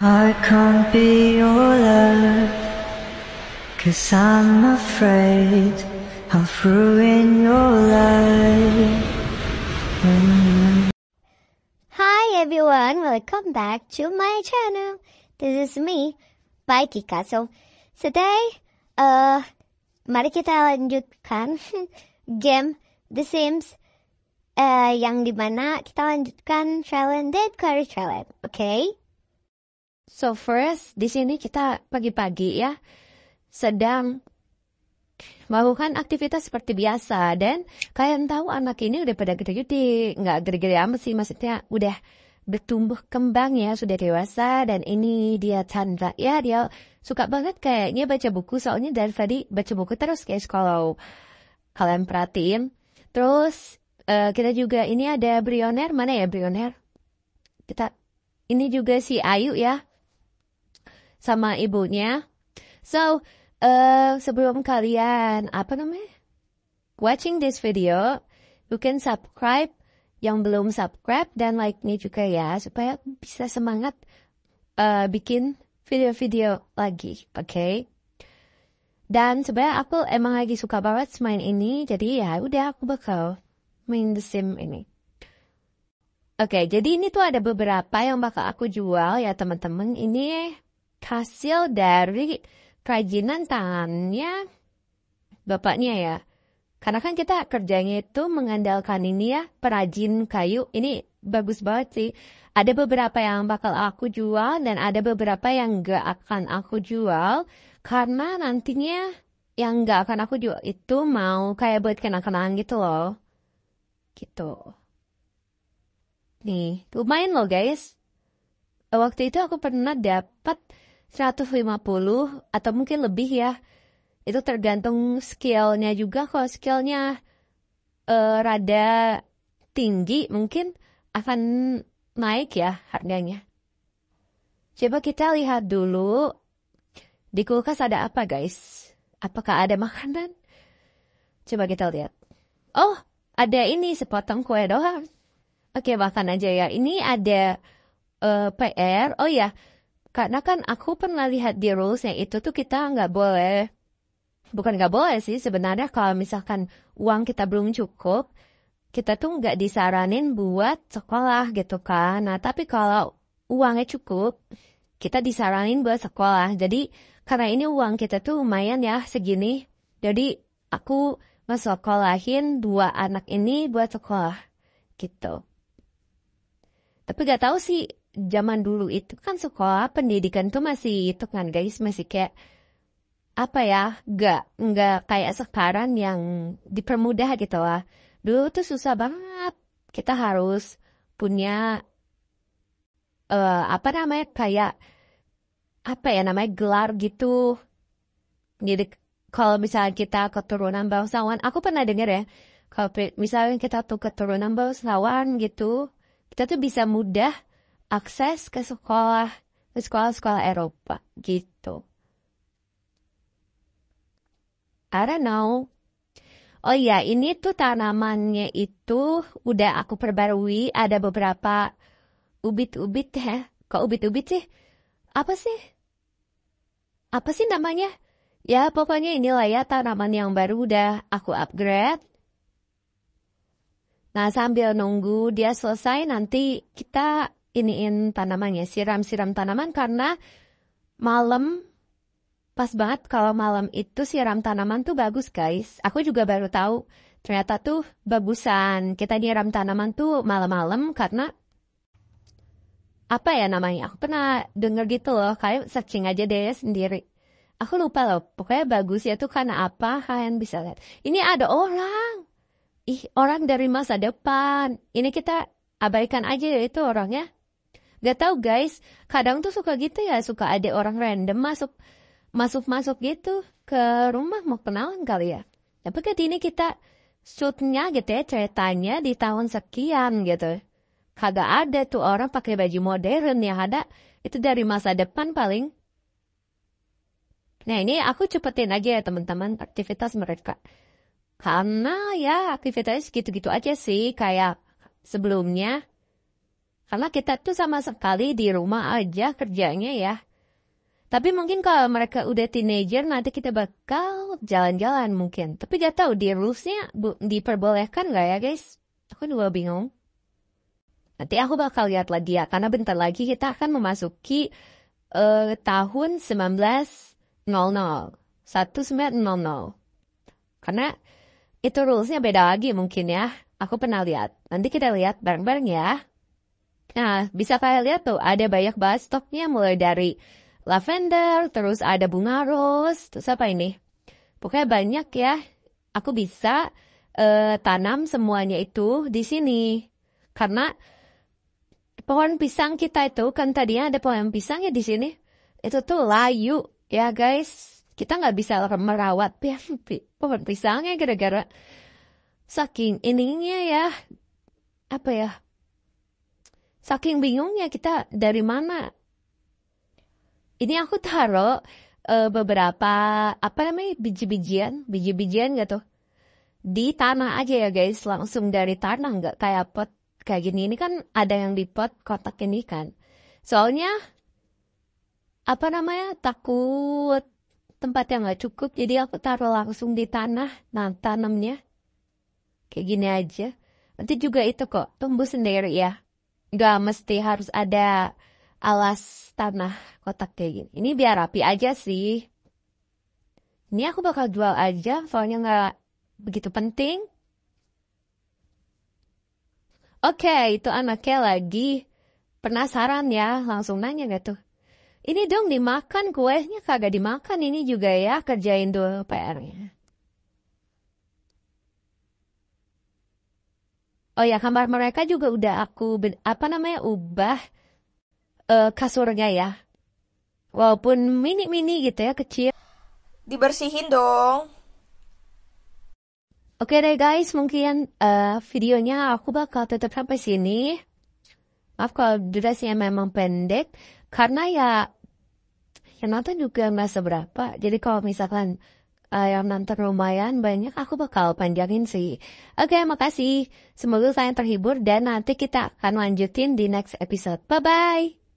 I can't be your love Cause I'm afraid I'll ruin your life Hi everyone, welcome back to my channel. This is me, Baitika. So, today, uh, mari kita lanjutkan game The Sims uh, yang dimana kita lanjutkan challenge Dead Car challenge, oke? Okay? So first, di sini kita pagi-pagi ya sedang melakukan aktivitas seperti biasa dan kalian tahu anak ini udah pada gede-gede, nggak gede-gede amat sih maksudnya udah bertumbuh kembang ya sudah dewasa dan ini dia Chandra ya dia suka banget kayaknya baca buku soalnya dari tadi baca buku terus guys kalau kalian perhatiin terus uh, kita juga ini ada Brioner mana ya Brioner kita ini juga si Ayu ya sama ibunya. So, uh, sebelum kalian apa namanya watching this video, you can subscribe yang belum subscribe dan like nih juga ya supaya bisa semangat uh, bikin video-video lagi, oke? Okay? Dan sebenarnya aku emang lagi suka banget main ini, jadi ya udah aku bakal main The Sim ini. Oke, okay, jadi ini tuh ada beberapa yang bakal aku jual ya teman-teman. Ini hasil dari kerajinan tangannya bapaknya ya. Karena kan kita kerjanya itu mengandalkan ini ya, perajin kayu. Ini bagus banget sih. Ada beberapa yang bakal aku jual dan ada beberapa yang gak akan aku jual. Karena nantinya yang gak akan aku jual itu mau kayak buat kenang-kenangan gitu loh. Gitu. Nih, lumayan loh guys. Waktu itu aku pernah dapat 150 atau mungkin lebih ya. Itu tergantung skillnya juga. Kalau skillnya uh, rada tinggi mungkin akan naik ya harganya. Coba kita lihat dulu di kulkas ada apa guys? Apakah ada makanan? Coba kita lihat. Oh, ada ini sepotong kue doang. Oke, makan aja ya. Ini ada uh, eh, PR. Oh ya, karena kan aku pernah lihat di rules yang itu tuh kita nggak boleh, bukan nggak boleh sih sebenarnya kalau misalkan uang kita belum cukup, kita tuh nggak disaranin buat sekolah gitu kan. Nah tapi kalau uangnya cukup, kita disaranin buat sekolah. Jadi karena ini uang kita tuh lumayan ya segini, jadi aku masuk sekolahin dua anak ini buat sekolah gitu. Tapi gak tahu sih zaman dulu itu kan sekolah pendidikan tuh masih itu kan guys masih kayak apa ya gak nggak kayak sekarang yang dipermudah gitu lah dulu tuh susah banget kita harus punya uh, apa namanya kayak apa ya namanya gelar gitu jadi kalau misalnya kita keturunan bangsawan aku pernah denger ya kalau misalnya kita tuh keturunan bangsawan gitu kita tuh bisa mudah akses ke sekolah, ke sekolah-sekolah Eropa gitu. I don't know. Oh iya, ini tuh tanamannya itu udah aku perbarui. Ada beberapa ubit-ubit ya. Kok ubit-ubit sih? Apa sih? Apa sih namanya? Ya, pokoknya inilah ya tanaman yang baru udah aku upgrade. Nah sambil nunggu dia selesai nanti kita iniin tanamannya, siram-siram tanaman karena malam pas banget kalau malam itu siram tanaman tuh bagus guys. Aku juga baru tahu ternyata tuh bagusan kita nyiram tanaman tuh malam-malam karena apa ya namanya? Aku pernah denger gitu loh, kayak searching aja deh sendiri. Aku lupa loh, pokoknya bagus ya tuh karena apa kalian bisa lihat. Ini ada orang ih orang dari masa depan. Ini kita abaikan aja ya itu orangnya. Gak tau guys, kadang tuh suka gitu ya, suka ada orang random masuk masuk-masuk gitu ke rumah mau kenalan kali ya. Nah, Tapi ke ini kita shootnya gitu ya, ceritanya di tahun sekian gitu. Kagak ada tuh orang pakai baju modern ya ada, itu dari masa depan paling. Nah ini aku cepetin aja ya teman-teman aktivitas mereka. Karena ya aktivitas gitu-gitu aja sih kayak sebelumnya. Karena kita tuh sama sekali di rumah aja kerjanya ya. Tapi mungkin kalau mereka udah teenager nanti kita bakal jalan-jalan mungkin. Tapi gak tahu di rulesnya diperbolehkan gak ya guys? Aku juga bingung. Nanti aku bakal lihat lagi ya karena bentar lagi kita akan memasuki uh, tahun 1900. 1900. Karena itu rulesnya beda lagi mungkin ya. Aku pernah lihat. Nanti kita lihat bareng-bareng ya. Nah, bisa kalian lihat tuh ada banyak banget stoknya mulai dari lavender, terus ada bunga rose, terus apa ini? Pokoknya banyak ya. Aku bisa uh, tanam semuanya itu di sini. Karena pohon pisang kita itu kan tadinya ada pohon pisangnya di sini. Itu tuh layu ya guys. Kita nggak bisa merawat pohon pisangnya gara-gara saking ininya ya apa ya saking bingungnya kita dari mana ini aku taruh uh, beberapa apa namanya biji-bijian biji-bijian gitu di tanah aja ya guys langsung dari tanah nggak kayak pot kayak gini ini kan ada yang di pot kotak ini kan soalnya apa namanya takut Tempat yang nggak cukup jadi aku taruh langsung di tanah nah tanamnya kayak gini aja nanti juga itu kok tumbuh sendiri ya Gak mesti harus ada alas tanah kotak kayak gini ini biar rapi aja sih ini aku bakal jual aja soalnya nggak begitu penting Oke, okay, itu anaknya lagi penasaran ya, langsung nanya gak tuh? Ini dong dimakan kuenya kagak dimakan ini juga ya kerjain dulu PR-nya. Oh ya kamar mereka juga udah aku apa namanya ubah uh, kasurnya ya. Walaupun mini-mini gitu ya kecil. Dibersihin dong. Oke okay deh guys, mungkin uh, videonya aku bakal tetap sampai sini. Maaf kalau durasinya memang pendek karena ya yang nonton juga nggak seberapa jadi kalau misalkan eh, yang nonton lumayan banyak aku bakal panjangin sih oke okay, makasih semoga kalian terhibur dan nanti kita akan lanjutin di next episode bye bye